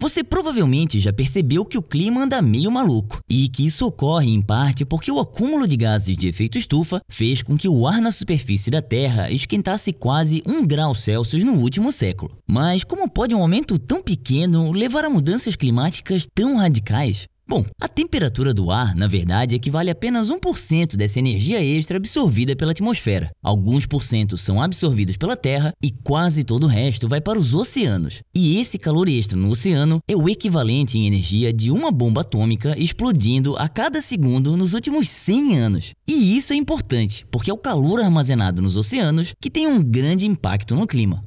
Você provavelmente já percebeu que o clima anda meio maluco e que isso ocorre em parte porque o acúmulo de gases de efeito estufa fez com que o ar na superfície da Terra esquentasse quase 1 grau Celsius no último século. Mas como pode um aumento tão pequeno levar a mudanças climáticas tão radicais? Bom, a temperatura do ar, na verdade, equivale a apenas 1% dessa energia extra absorvida pela atmosfera. Alguns por cento são absorvidos pela Terra e quase todo o resto vai para os oceanos. E esse calor extra no oceano é o equivalente em energia de uma bomba atômica explodindo a cada segundo nos últimos 100 anos. E isso é importante, porque é o calor armazenado nos oceanos que tem um grande impacto no clima.